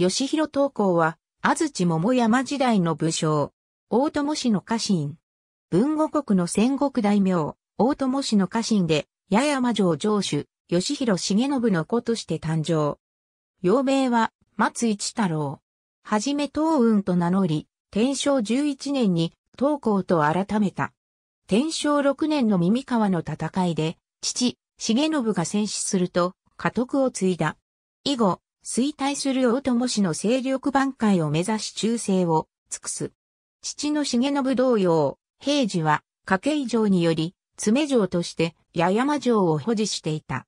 義弘東光は、安土桃山時代の武将、大友氏の家臣。文後国の戦国大名、大友氏の家臣で、八山城城主、義弘重信の子として誕生。幼名は、松一太郎。はじめ東雲と名乗り、天正11年に、東光と改めた。天正6年の耳川の戦いで、父、重信が戦死すると、家督を継いだ。以後、衰退する大友氏の勢力挽回を目指し忠誠を尽くす。父の重信同様、平治は、家計城により、詰城として、八山城を保持していた。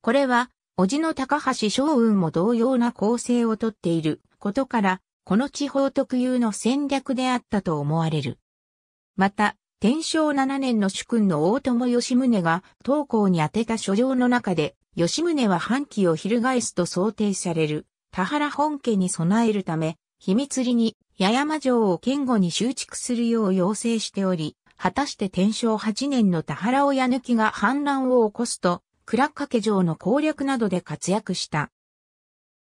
これは、叔父の高橋昌雲も同様な構成をとっていることから、この地方特有の戦略であったと思われる。また、天正7年の主君の大友義宗が、東校に宛てた書状の中で、吉宗は反旗を翻すと想定される、田原本家に備えるため、秘密裏に、八山城を堅固に修築するよう要請しており、果たして天正8年の田原親抜きが反乱を起こすと、倉掛城の攻略などで活躍した。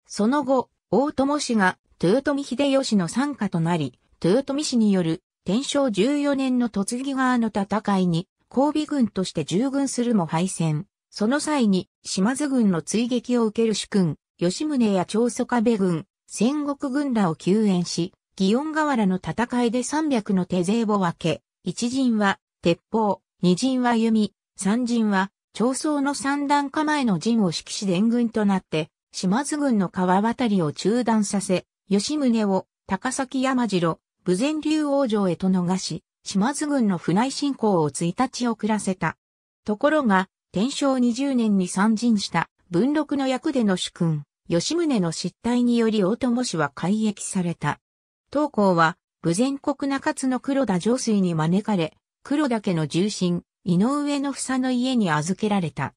その後、大友氏が豊臣秀吉の参加となり、豊臣氏による天正14年の突木側の戦いに、交尾軍として従軍するも敗戦。その際に、島津軍の追撃を受ける主君、吉宗や長宗我部軍、戦国軍らを救援し、祇園河原の戦いで300の手勢を分け、一陣は鉄砲、二陣は弓、三陣は長宗の三段構えの陣を指揮し伝軍となって、島津軍の川渡りを中断させ、吉宗を高崎山城、武前竜王城へと逃し、島津軍の船井進行を1日遅らせた。ところが、天正20年に参陣した文禄の役での主君、吉宗の失態により大友氏は改役された。東光は、武前国中津の黒田上水に招かれ、黒田家の重臣、井上の房の家に預けられた。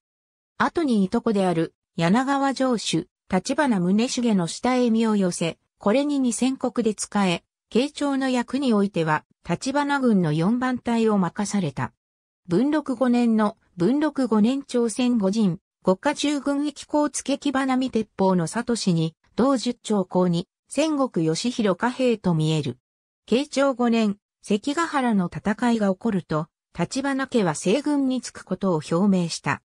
後にいとこである、柳川城主、立花宗重の下へ身を寄せ、これに二千国で仕え、慶長の役においては、立花軍の四番隊を任された。文禄五年の文禄五年朝鮮五人、国家中軍域高付木花見鉄砲の里氏に、同十兆公に、戦国義弘貨兵と見える。慶長五年、関ヶ原の戦いが起こると、立花家は西軍に着くことを表明した。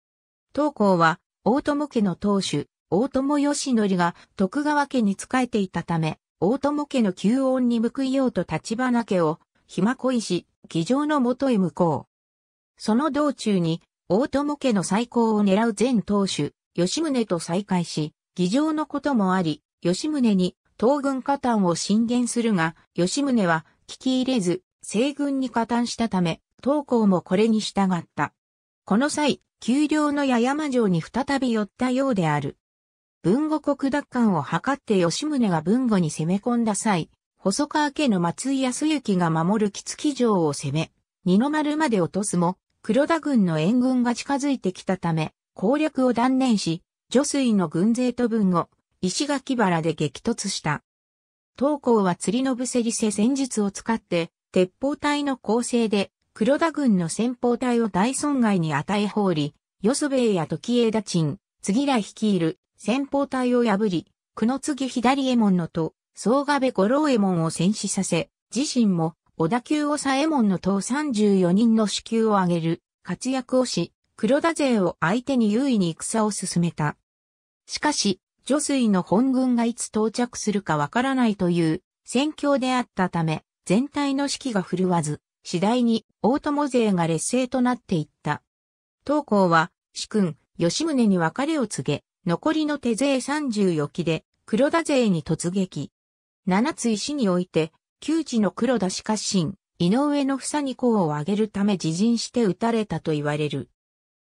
当校は、大友家の当主、大友義則が徳川家に仕えていたため、大友家の旧恩に報いようと立花家を、ひまこいし、議場のもとへ向こう。その道中に、大友家の再興を狙う前当主、吉宗と再会し、議場のこともあり、吉宗に東軍加担を進言するが、吉宗は聞き入れず、西軍に加担したため、東校もこれに従った。この際、丘陵の八山城に再び寄ったようである。文後国奪還を図って吉宗が文後に攻め込んだ際、細川家の松井康之が守る木月城を攻め、二の丸まで落とすも、黒田軍の援軍が近づいてきたため、攻略を断念し、女水の軍勢と分後、石垣原で激突した。東高は釣りのぶせりせ戦術を使って、鉄砲隊の構成で、黒田軍の先砲隊を大損害に与え放り、よそべや時枝鎮、次来率いる先砲隊を破り、九の次左衛門のと、総我部五郎衛門を戦死させ、自身も小田急を左衛門の党34人の支給を挙げる活躍をし、黒田勢を相手に優位に戦を進めた。しかし、女水の本軍がいつ到着するかわからないという戦況であったため、全体の士気が振るわず、次第に大友勢が劣勢となっていった。東高は、主君、吉宗に別れを告げ、残りの手勢34機で、黒田勢に突撃。七つ石において、旧知の黒田氏家臣、井上の房に功を挙げるため自陣して撃たれたと言われる。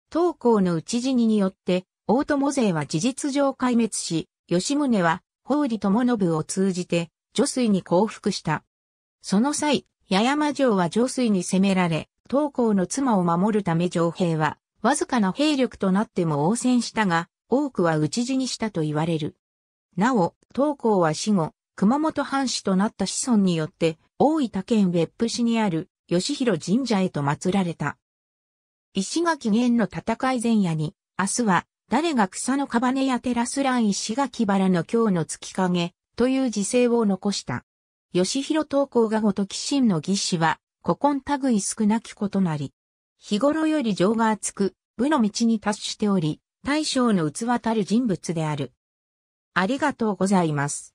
当校の討ち死にによって、大友勢は事実上壊滅し、吉宗は、法理友信を通じて、女水に降伏した。その際、八山城は女水に攻められ、東校の妻を守るため城兵は、わずかな兵力となっても応戦したが、多くは討ち死にしたと言われる。なお、東校は死後、熊本藩主となった子孫によって、大分県別府市にある吉弘神社へと祀られた。石垣源の戦い前夜に、明日は、誰が草の束やテラスラン石垣原の今日の月影、という時勢を残した。吉弘東校がごとき神の義士は、古今類少なきことなり。日頃より情が厚く、部の道に達しており、大将の器たる人物である。ありがとうございます。